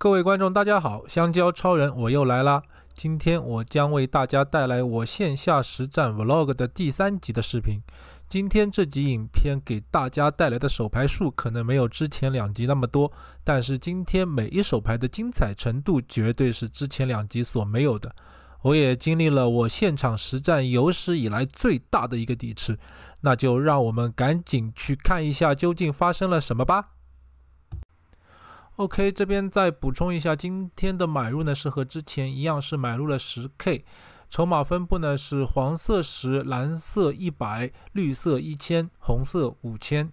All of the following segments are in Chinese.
各位观众，大家好！香蕉超人我又来啦！今天我将为大家带来我线下实战 Vlog 的第三集的视频。今天这集影片给大家带来的手牌数可能没有之前两集那么多，但是今天每一手牌的精彩程度绝对是之前两集所没有的。我也经历了我现场实战有史以来最大的一个底池，那就让我们赶紧去看一下究竟发生了什么吧！OK，这边再补充一下，今天的买入呢是和之前一样，是买入了十 K，筹码分布呢是黄色十、蓝色一百、绿色一千、红色五千。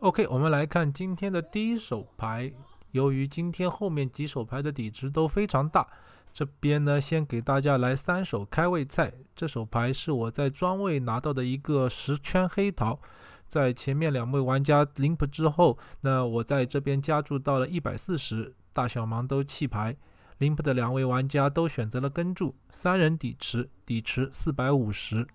OK，我们来看今天的第一手牌，由于今天后面几手牌的底值都非常大，这边呢先给大家来三手开胃菜。这手牌是我在庄位拿到的一个十圈黑桃。在前面两位玩家 limp 之后，那我在这边加注到了一百四十，大小盲都弃牌。limp 的两位玩家都选择了跟注，三人底池底池四百五十。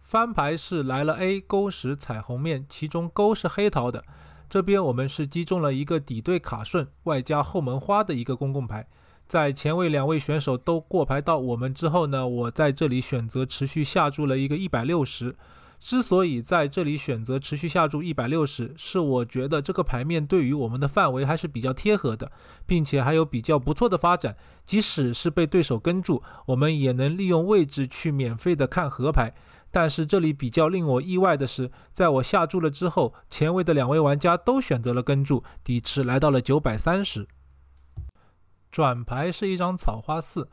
翻牌是来了 A 勾十彩虹面，其中勾是黑桃的。这边我们是击中了一个底对卡顺，外加后门花的一个公共牌。在前位两位选手都过牌到我们之后呢，我在这里选择持续下注了一个一百六十。之所以在这里选择持续下注一百六十，是我觉得这个牌面对于我们的范围还是比较贴合的，并且还有比较不错的发展。即使是被对手跟住，我们也能利用位置去免费的看河牌。但是这里比较令我意外的是，在我下注了之后，前位的两位玩家都选择了跟注，底池来到了九百三十。转牌是一张草花四。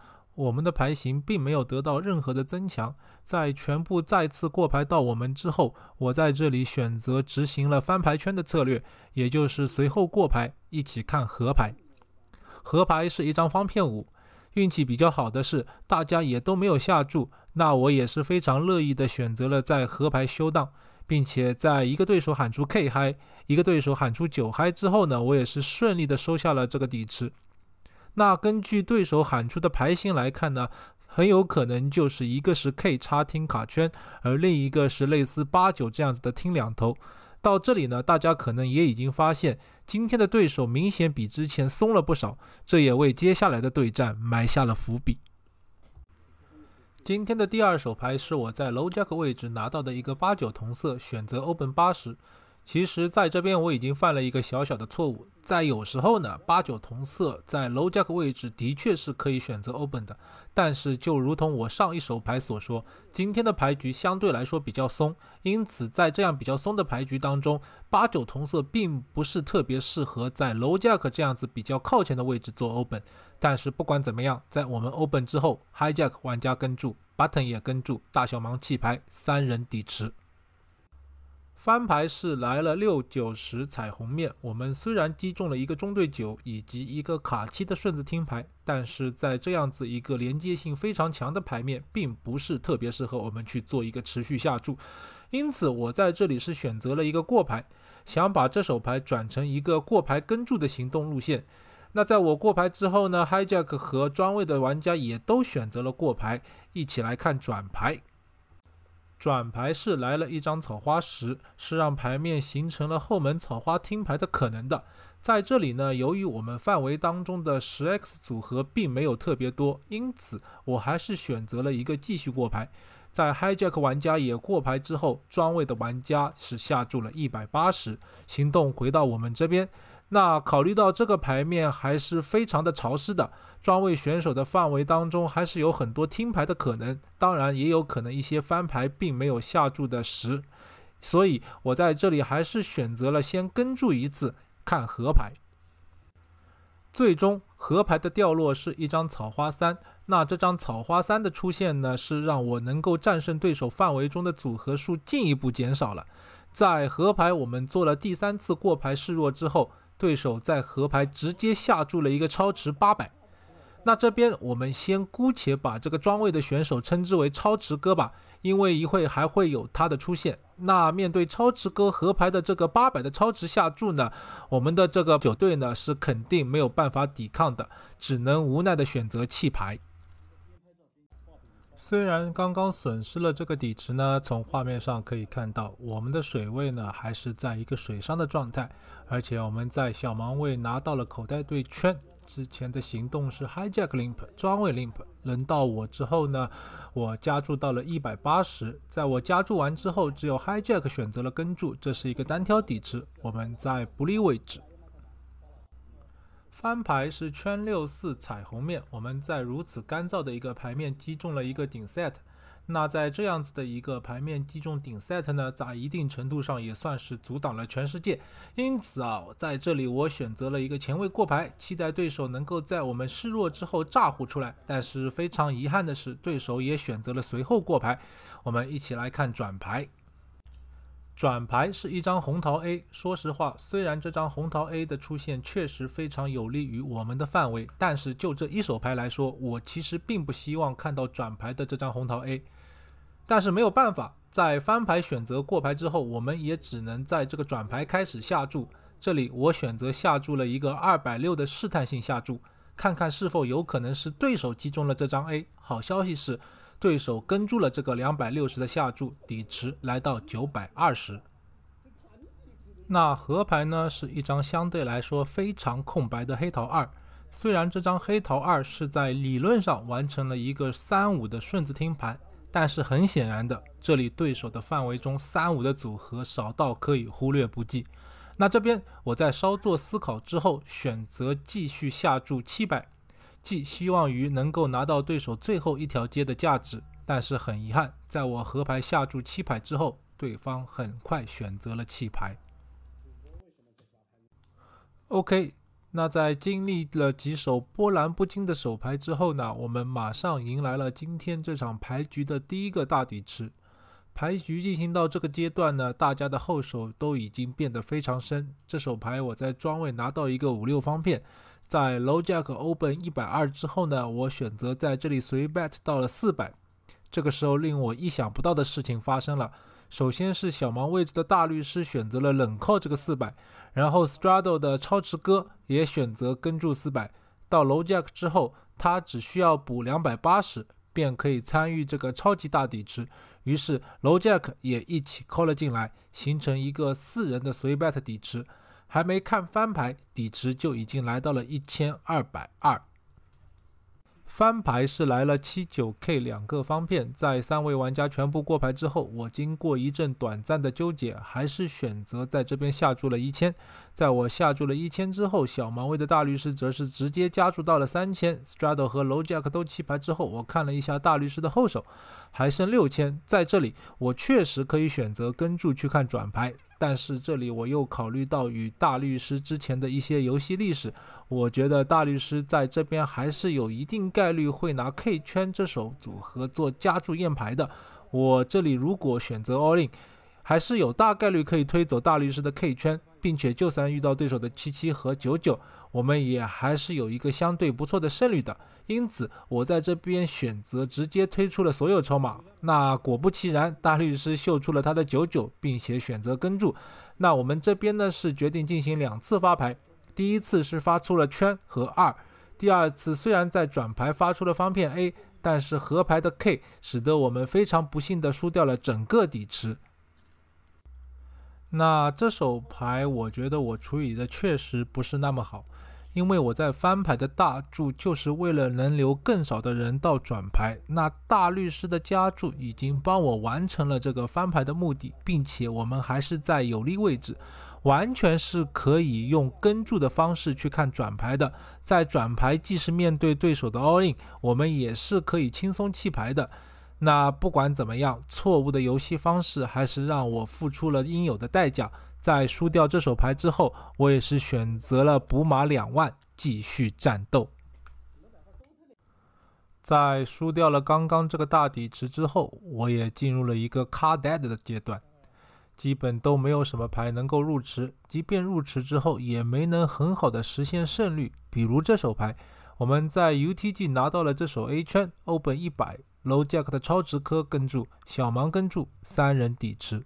我们的牌型并没有得到任何的增强，在全部再次过牌到我们之后，我在这里选择执行了翻牌圈的策略，也就是随后过牌一起看河牌。河牌是一张方片五，运气比较好的是大家也都没有下注，那我也是非常乐意的选择了在河牌休档，并且在一个对手喊出 K 嗨，一个对手喊出九嗨之后呢，我也是顺利的收下了这个底池。那根据对手喊出的牌型来看呢，很有可能就是一个是 K 叉听卡圈，而另一个是类似八九这样子的听两头。到这里呢，大家可能也已经发现，今天的对手明显比之前松了不少，这也为接下来的对战埋下了伏笔。今天的第二手牌是我在 lojack 位置拿到的一个八九同色，选择 open 八十。其实，在这边我已经犯了一个小小的错误。在有时候呢，八九同色在 low jack 位置的确是可以选择 open 的。但是，就如同我上一手牌所说，今天的牌局相对来说比较松，因此在这样比较松的牌局当中，八九同色并不是特别适合在 low jack 这样子比较靠前的位置做 open。但是，不管怎么样，在我们 open 之后，high jack 玩家跟注，button 也跟注，大小盲弃牌，三人底池。翻牌是来了六九十彩虹面，我们虽然击中了一个中对九以及一个卡七的顺子听牌，但是在这样子一个连接性非常强的牌面，并不是特别适合我们去做一个持续下注，因此我在这里是选择了一个过牌，想把这手牌转成一个过牌跟注的行动路线。那在我过牌之后呢，HiJack 和专位的玩家也都选择了过牌，一起来看转牌。转牌是来了一张草花十，是让牌面形成了后门草花听牌的可能的。在这里呢，由于我们范围当中的十 x 组合并没有特别多，因此我还是选择了一个继续过牌。在 HiJack 玩家也过牌之后，庄位的玩家是下注了一百八十。行动回到我们这边。那考虑到这个牌面还是非常的潮湿的，庄位选手的范围当中还是有很多听牌的可能，当然也有可能一些翻牌并没有下注的十，所以我在这里还是选择了先跟注一次看河牌。最终河牌的掉落是一张草花三，那这张草花三的出现呢，是让我能够战胜对手范围中的组合数进一步减少了。在河牌我们做了第三次过牌示弱之后。对手在河牌直接下注了一个超值八百，那这边我们先姑且把这个庄位的选手称之为超值哥吧，因为一会还会有他的出现。那面对超值哥河牌的这个八百的超值下注呢，我们的这个九队呢是肯定没有办法抵抗的，只能无奈的选择弃牌。虽然刚刚损失了这个底池呢，从画面上可以看到，我们的水位呢还是在一个水上的状态，而且我们在小盲位拿到了口袋对圈。之前的行动是 hijack limp，专位 limp，轮到我之后呢，我加注到了一百八十。在我加注完之后，只有 hijack 选择了跟注，这是一个单挑底池，我们在不利位置。翻牌是圈六四彩虹面，我们在如此干燥的一个牌面击中了一个顶 set。那在这样子的一个牌面击中顶 set 呢，在一定程度上也算是阻挡了全世界。因此啊，在这里我选择了一个前卫过牌，期待对手能够在我们示弱之后炸胡出来。但是非常遗憾的是，对手也选择了随后过牌。我们一起来看转牌。转牌是一张红桃 A。说实话，虽然这张红桃 A 的出现确实非常有利于我们的范围，但是就这一手牌来说，我其实并不希望看到转牌的这张红桃 A。但是没有办法，在翻牌选择过牌之后，我们也只能在这个转牌开始下注。这里我选择下注了一个二百六的试探性下注，看看是否有可能是对手击中了这张 A。好消息是。对手跟住了这个两百六十的下注底池，来到九百二十。那河牌呢，是一张相对来说非常空白的黑桃二。虽然这张黑桃二是在理论上完成了一个三五的顺子听牌，但是很显然的，这里对手的范围中三五的组合少到可以忽略不计。那这边我在稍作思考之后，选择继续下注七百。寄希望于能够拿到对手最后一条街的价值，但是很遗憾，在我河牌下注七牌之后，对方很快选择了弃牌。OK，那在经历了几手波澜不惊的手牌之后呢，我们马上迎来了今天这场牌局的第一个大底池。牌局进行到这个阶段呢，大家的后手都已经变得非常深。这手牌我在庄位拿到一个五六方片。在 LoJack open 一百二之后呢，我选择在这里随 bet 到了四百。这个时候令我意想不到的事情发生了。首先是小盲位置的大律师选择了冷扣这个四百，然后 Straddle 的超值哥也选择跟注四百。到 LoJack 之后，他只需要补两百八十便可以参与这个超级大底池。于是 LoJack 也一起 call 了进来，形成一个四人的随 bet 底池。还没看翻牌，底池就已经来到了一千二百二。翻牌是来了七九 K 两个方片，在三位玩家全部过牌之后，我经过一阵短暂的纠结，还是选择在这边下注了一千。在我下注了一千之后，小盲位的大律师则是直接加注到了三千。Straddle 和 Low Jack 都弃牌之后，我看了一下大律师的后手，还剩六千，在这里我确实可以选择跟注去看转牌。但是这里我又考虑到与大律师之前的一些游戏历史，我觉得大律师在这边还是有一定概率会拿 K 圈这首组合做加注验牌的。我这里如果选择 All In，还是有大概率可以推走大律师的 K 圈。并且，就算遇到对手的七七和九九，我们也还是有一个相对不错的胜率的。因此，我在这边选择直接推出了所有筹码。那果不其然，大律师秀出了他的九九，并且选择跟注。那我们这边呢是决定进行两次发牌，第一次是发出了圈和二，第二次虽然在转牌发出了方片 A，但是合牌的 K 使得我们非常不幸的输掉了整个底池。那这手牌，我觉得我处理的确实不是那么好，因为我在翻牌的大注就是为了能留更少的人到转牌。那大律师的加注已经帮我完成了这个翻牌的目的，并且我们还是在有利位置，完全是可以用跟注的方式去看转牌的。在转牌既是面对对手的 All-in，我们也是可以轻松弃牌的。那不管怎么样，错误的游戏方式还是让我付出了应有的代价。在输掉这手牌之后，我也是选择了补码两万继续战斗。在输掉了刚刚这个大底池之后，我也进入了一个 Card Dead 的阶段，基本都没有什么牌能够入池，即便入池之后也没能很好的实现胜率。比如这手牌，我们在 UTG 拿到了这手 A 圈 Open 一百。Low Jack 的超值科跟注，小芒跟注，三人底池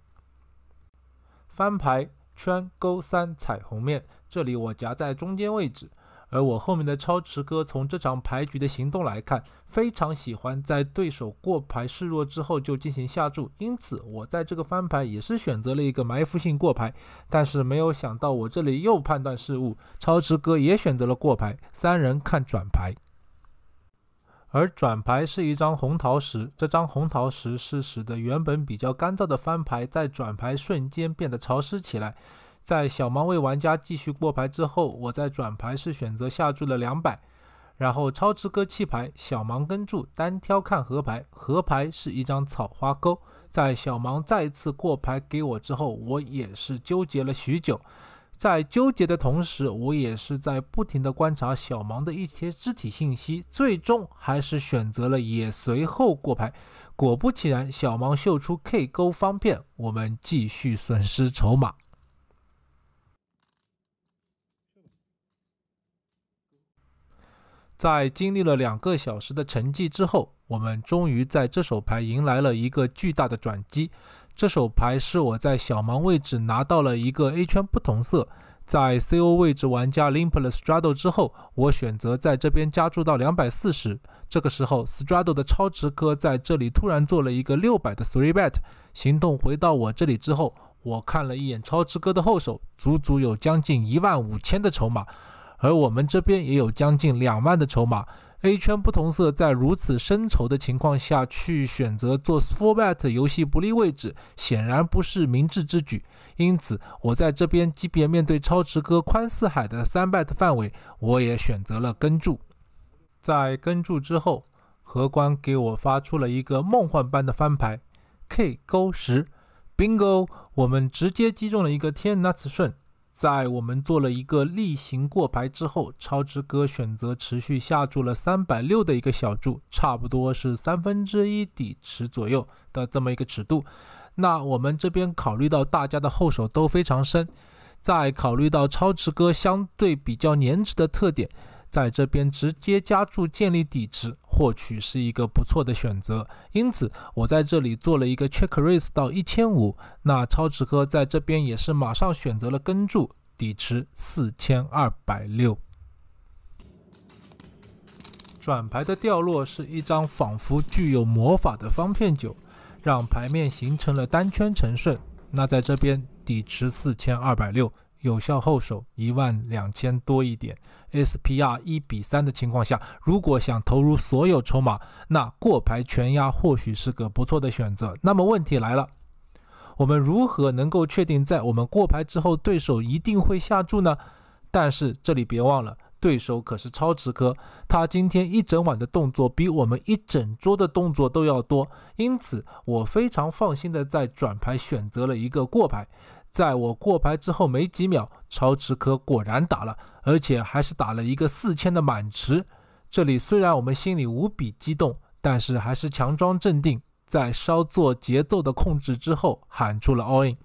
翻牌圈勾三彩虹面，这里我夹在中间位置，而我后面的超值哥从这场牌局的行动来看，非常喜欢在对手过牌示弱之后就进行下注，因此我在这个翻牌也是选择了一个埋伏性过牌，但是没有想到我这里又判断失误，超值哥也选择了过牌，三人看转牌。而转牌是一张红桃十，这张红桃十是使得原本比较干燥的翻牌在转牌瞬间变得潮湿起来。在小盲位玩家继续过牌之后，我在转牌是选择下注了两百，然后超支哥弃牌，小盲跟注单挑看河牌，河牌是一张草花勾。在小盲再次过牌给我之后，我也是纠结了许久。在纠结的同时，我也是在不停的观察小芒的一些肢体信息，最终还是选择了也随后过牌。果不其然，小芒秀出 K 勾方片，我们继续损失筹码。在经历了两个小时的沉寂之后，我们终于在这手牌迎来了一个巨大的转机。这手牌是我在小盲位置拿到了一个 A 圈不同色，在 CO 位置玩家 limp 了 straddle 之后，我选择在这边加注到两百四十。这个时候，straddle 的超值哥在这里突然做了一个六百的 three bet 行动。回到我这里之后，我看了一眼超值哥的后手，足足有将近一万五千的筹码，而我们这边也有将近两万的筹码。A 圈不同色，在如此深仇的情况下去选择做 f o r Bet 游戏不利位置，显然不是明智之举。因此，我在这边即便面对超值哥宽四海的三 Bet 范围，我也选择了跟注。在跟注之后，荷官给我发出了一个梦幻般的翻牌：K 勾十，Bingo！我们直接击中了一个天 t 次顺。在我们做了一个例行过牌之后，超值哥选择持续下注了三百六的一个小注，差不多是三分之一底池左右的这么一个尺度。那我们这边考虑到大家的后手都非常深，在考虑到超值哥相对比较年值的特点。在这边直接加注建立底池，或许是一个不错的选择。因此，我在这里做了一个 check raise 到一千五。那超值哥在这边也是马上选择了跟注底池四千二百六。转牌的掉落是一张仿佛具有魔法的方片九，让牌面形成了单圈沉顺。那在这边底池四千二百六。有效后手一万两千多一点，SPR 一比三的情况下，如果想投入所有筹码，那过牌全压或许是个不错的选择。那么问题来了，我们如何能够确定在我们过牌之后，对手一定会下注呢？但是这里别忘了，对手可是超值哥，他今天一整晚的动作比我们一整桌的动作都要多，因此我非常放心的在转牌选择了一个过牌。在我过牌之后没几秒，超值哥果然打了，而且还是打了一个四千的满池。这里虽然我们心里无比激动，但是还是强装镇定，在稍做节奏的控制之后，喊出了 All In。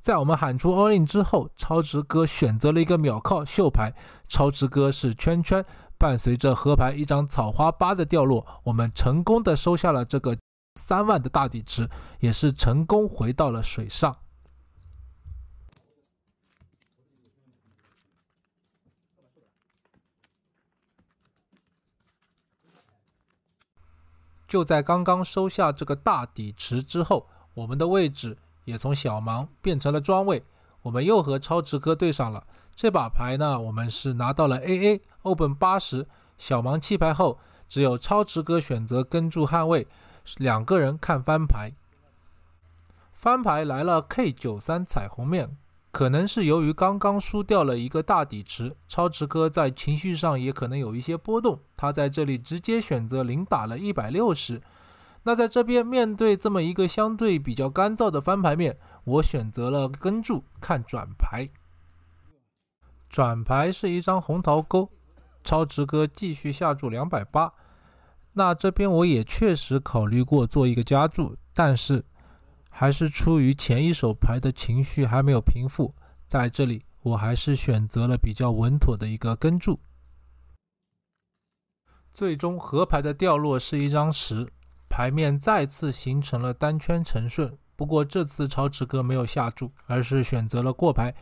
在我们喊出 All In 之后，超值哥选择了一个秒靠秀牌。超值哥是圈圈，伴随着河牌一张草花八的掉落，我们成功的收下了这个三万的大底池，也是成功回到了水上。就在刚刚收下这个大底池之后，我们的位置也从小盲变成了庄位。我们又和超值哥对上了。这把牌呢，我们是拿到了 A A，open 八十。小盲弃牌后，只有超值哥选择跟注捍卫。两个人看翻牌，翻牌来了 K 九三彩虹面。可能是由于刚刚输掉了一个大底池，超值哥在情绪上也可能有一些波动。他在这里直接选择零打了一百六十。那在这边面对这么一个相对比较干燥的翻牌面，我选择了跟注看转牌。转牌是一张红桃勾，超值哥继续下注两百八。那这边我也确实考虑过做一个加注，但是。还是出于前一手牌的情绪还没有平复，在这里我还是选择了比较稳妥的一个跟注。最终河牌的掉落是一张十，牌面再次形成了单圈沉顺。不过这次超值哥没有下注，而是选择了过牌。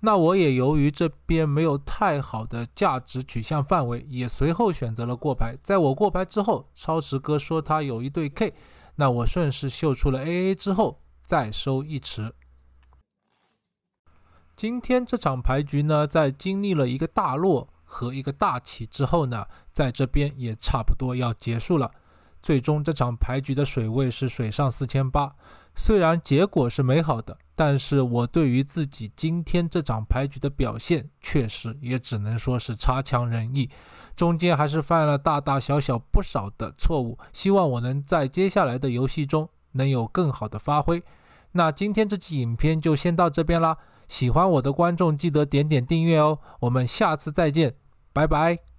那我也由于这边没有太好的价值取向范围，也随后选择了过牌。在我过牌之后，超值哥说他有一对 K。那我顺势秀出了 A A 之后，再收一池。今天这场牌局呢，在经历了一个大落和一个大起之后呢，在这边也差不多要结束了。最终这场牌局的水位是水上四千八。虽然结果是美好的，但是我对于自己今天这场牌局的表现，确实也只能说是差强人意，中间还是犯了大大小小不少的错误。希望我能在接下来的游戏中能有更好的发挥。那今天这期影片就先到这边啦，喜欢我的观众记得点点订阅哦，我们下次再见，拜拜。